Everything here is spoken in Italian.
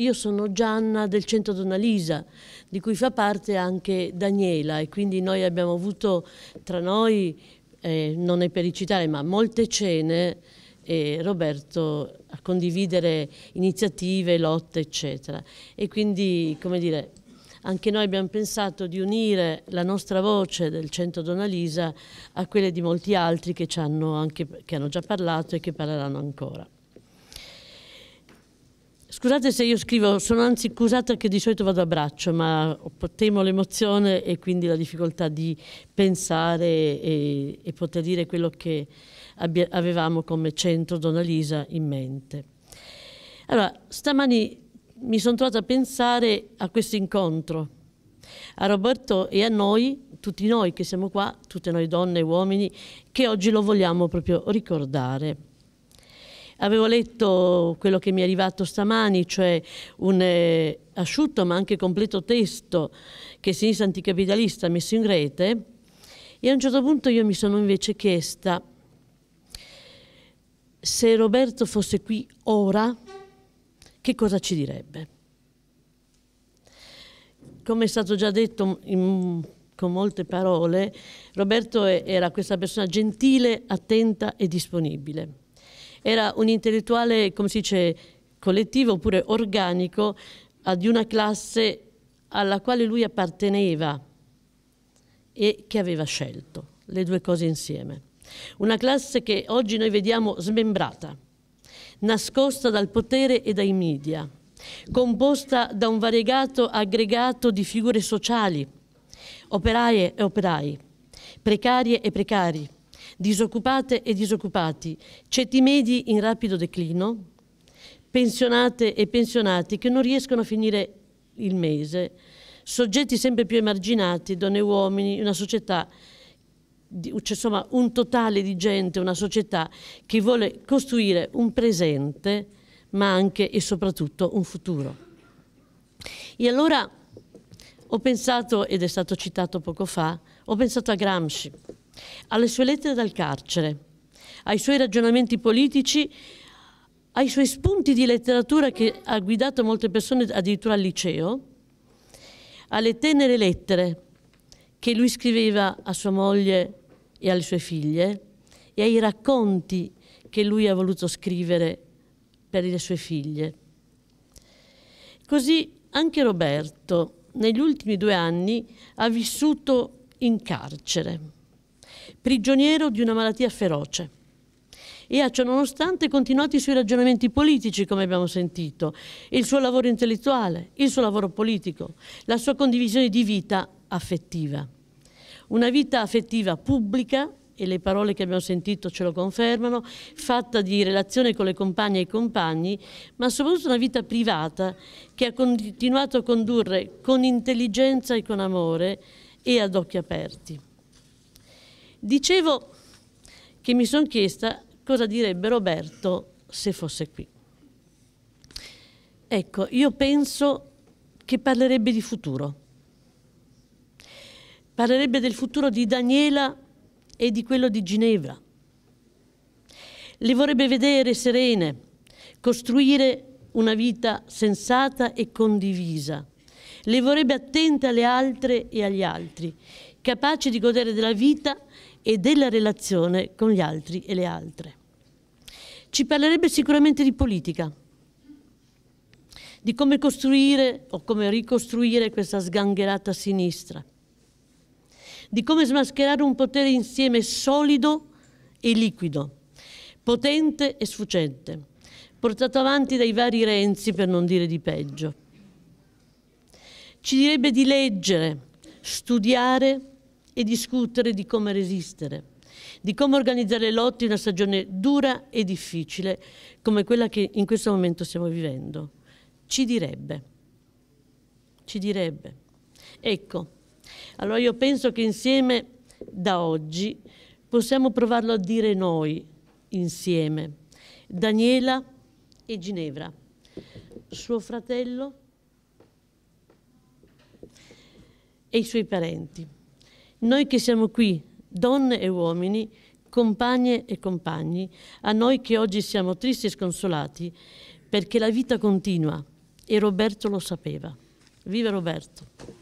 Io sono Gianna del centro Donalisa, di cui fa parte anche Daniela e quindi noi abbiamo avuto tra noi, eh, non è per citare, ma molte cene e Roberto a condividere iniziative, lotte, eccetera. E quindi, come dire, anche noi abbiamo pensato di unire la nostra voce del centro Donalisa a quelle di molti altri che, hanno, anche, che hanno già parlato e che parleranno ancora. Scusate se io scrivo, sono anzi accusata che di solito vado a braccio, ma temo l'emozione e quindi la difficoltà di pensare e, e poter dire quello che abbia, avevamo come centro Dona Lisa in mente. Allora, stamani mi sono trovata a pensare a questo incontro, a Roberto e a noi, tutti noi che siamo qua, tutte noi donne e uomini, che oggi lo vogliamo proprio ricordare. Avevo letto quello che mi è arrivato stamani, cioè un eh, asciutto ma anche completo testo che Sinistra Anticapitalista ha messo in rete e a un certo punto io mi sono invece chiesta se Roberto fosse qui ora che cosa ci direbbe. Come è stato già detto in con molte parole, Roberto era questa persona gentile, attenta e disponibile era un intellettuale, come si dice, collettivo oppure organico ah, di una classe alla quale lui apparteneva e che aveva scelto, le due cose insieme. Una classe che oggi noi vediamo smembrata, nascosta dal potere e dai media, composta da un variegato aggregato di figure sociali, operaie e operai, precarie e precari, disoccupate e disoccupati, ceti medi in rapido declino, pensionate e pensionati che non riescono a finire il mese, soggetti sempre più emarginati, donne e uomini, una società cioè, insomma un totale di gente, una società che vuole costruire un presente ma anche e soprattutto un futuro. E allora ho pensato, ed è stato citato poco fa, ho pensato a Gramsci, alle sue lettere dal carcere, ai suoi ragionamenti politici, ai suoi spunti di letteratura che ha guidato molte persone addirittura al liceo, alle tenere lettere che lui scriveva a sua moglie e alle sue figlie e ai racconti che lui ha voluto scrivere per le sue figlie. Così anche Roberto negli ultimi due anni ha vissuto in carcere prigioniero di una malattia feroce. E ha ciononostante continuato i suoi ragionamenti politici, come abbiamo sentito, il suo lavoro intellettuale, il suo lavoro politico, la sua condivisione di vita affettiva. Una vita affettiva pubblica e le parole che abbiamo sentito ce lo confermano, fatta di relazione con le compagne e i compagni, ma soprattutto una vita privata che ha continuato a condurre con intelligenza e con amore e ad occhi aperti. Dicevo che mi sono chiesta cosa direbbe Roberto se fosse qui. Ecco, io penso che parlerebbe di futuro. Parlerebbe del futuro di Daniela e di quello di Ginevra. Le vorrebbe vedere serene, costruire una vita sensata e condivisa. Le vorrebbe attente alle altre e agli altri capace di godere della vita e della relazione con gli altri e le altre. Ci parlerebbe sicuramente di politica, di come costruire o come ricostruire questa sgangherata sinistra, di come smascherare un potere insieme solido e liquido, potente e sfuggente, portato avanti dai vari Renzi per non dire di peggio. Ci direbbe di leggere, studiare e discutere di come resistere, di come organizzare le lotte in una stagione dura e difficile come quella che in questo momento stiamo vivendo. Ci direbbe, ci direbbe. Ecco, allora io penso che insieme da oggi possiamo provarlo a dire noi, insieme, Daniela e Ginevra, suo fratello e i suoi parenti. Noi che siamo qui, donne e uomini, compagne e compagni, a noi che oggi siamo tristi e sconsolati, perché la vita continua e Roberto lo sapeva. Viva Roberto!